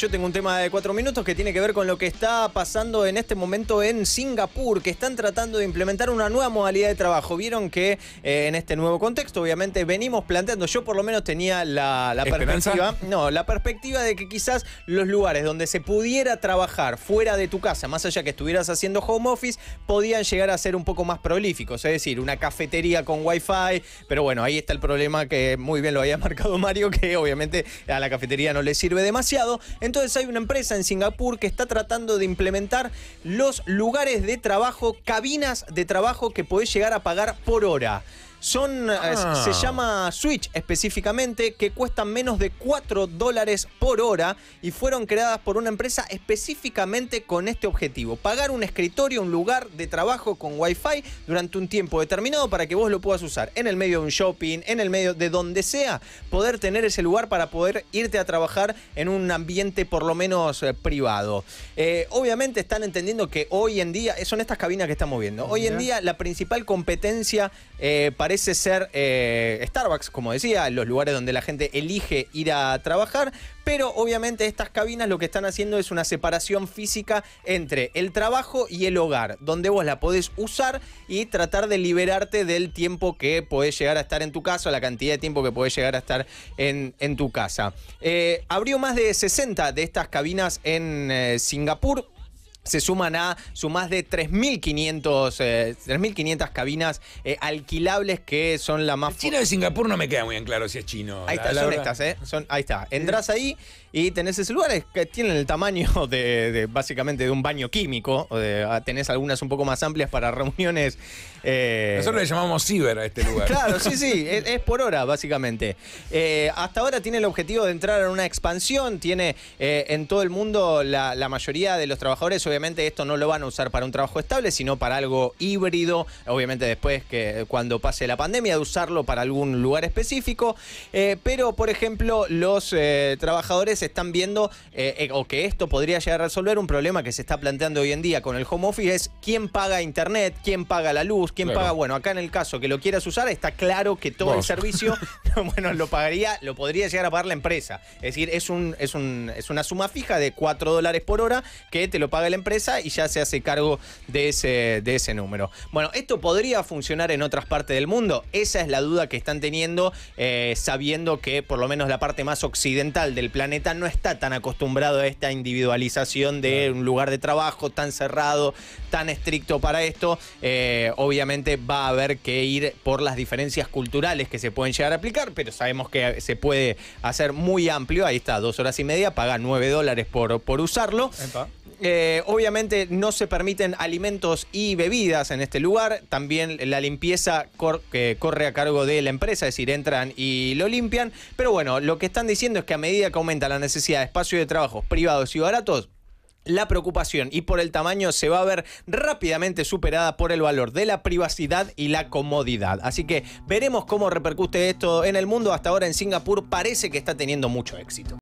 Yo tengo un tema de cuatro minutos que tiene que ver con lo que está pasando en este momento en Singapur, que están tratando de implementar una nueva modalidad de trabajo. Vieron que eh, en este nuevo contexto, obviamente, venimos planteando, yo por lo menos tenía la, la perspectiva, no, la perspectiva de que quizás los lugares donde se pudiera trabajar fuera de tu casa, más allá que estuvieras haciendo home office, podían llegar a ser un poco más prolíficos, es decir, una cafetería con wifi, pero bueno, ahí está el problema que muy bien lo había marcado Mario, que obviamente a la cafetería no le sirve demasiado. Entonces hay una empresa en Singapur que está tratando de implementar los lugares de trabajo, cabinas de trabajo que podés llegar a pagar por hora. Son, eh, ah. se llama Switch específicamente, que cuestan menos de 4 dólares por hora y fueron creadas por una empresa específicamente con este objetivo. Pagar un escritorio, un lugar de trabajo con Wi-Fi durante un tiempo determinado para que vos lo puedas usar en el medio de un shopping, en el medio de donde sea, poder tener ese lugar para poder irte a trabajar en un ambiente por lo menos eh, privado. Eh, obviamente están entendiendo que hoy en día, son estas cabinas que estamos viendo, hoy en día la principal competencia para parece ser eh, Starbucks, como decía, los lugares donde la gente elige ir a trabajar, pero obviamente estas cabinas lo que están haciendo es una separación física entre el trabajo y el hogar, donde vos la podés usar y tratar de liberarte del tiempo que podés llegar a estar en tu casa, la cantidad de tiempo que podés llegar a estar en, tu casa. Eh, abrió más de 60 de estas cabinas en eh, Singapur, se suman a su más de 3.500 eh, cabinas eh, alquilables que son la más... china chino de Singapur no me queda muy en claro si es chino. Ahí está, eh, son ahí está. Entrás ahí y tenés esos lugares que tienen el tamaño de, básicamente de un baño químico. Ah, tenés algunas un poco más amplias para reuniones eh, Nosotros le llamamos ciber a este lugar. Claro, sí, sí, es, por hora, básicamente. Eh, hasta ahora tiene el objetivo de entrar en una expansión, tiene eh, en todo el mundo la, mayoría de los trabajadores, obviamente esto no lo van a usar para un trabajo estable, sino para algo híbrido, obviamente después que cuando pase la pandemia, de usarlo para algún lugar específico. pero, por ejemplo, los trabajadores están viendo, o que esto podría llegar a resolver un problema que se está planteando hoy en día con el home office, es quién paga internet, quién paga la luz, ¿Quién paga? Bueno, acá en el caso que lo quieras usar, está claro que todo el servicio, bueno, lo pagaría, lo podría llegar a pagar la empresa. Es decir, es, un, es, una suma fija de 4 dólares por hora que te lo paga la empresa y ya se hace cargo de ese, de ese número. Bueno, esto podría funcionar en otras partes del mundo. Esa es la duda que están teniendo, eh, sabiendo que por lo menos la parte más occidental del planeta no está tan acostumbrado a esta individualización de un lugar de trabajo tan cerrado, tan estricto para esto. Eh, obviamente obviamente va a haber que ir por las diferencias culturales que se pueden llegar a aplicar, pero sabemos que se puede hacer muy amplio. Ahí está, dos horas y media, paga nueve dólares por, por usarlo. Eh, obviamente no se permiten alimentos y bebidas en este lugar. También la limpieza que corre a cargo de la empresa, es decir, entran y lo limpian. Pero bueno, lo que están diciendo es que a medida que aumenta la necesidad de espacio de trabajo privados y baratos, la preocupación y por el tamaño se va a ver rápidamente superada por el valor de la privacidad y la comodidad. Así que veremos cómo repercute esto en el mundo. Hasta ahora en Singapur parece que está teniendo mucho éxito.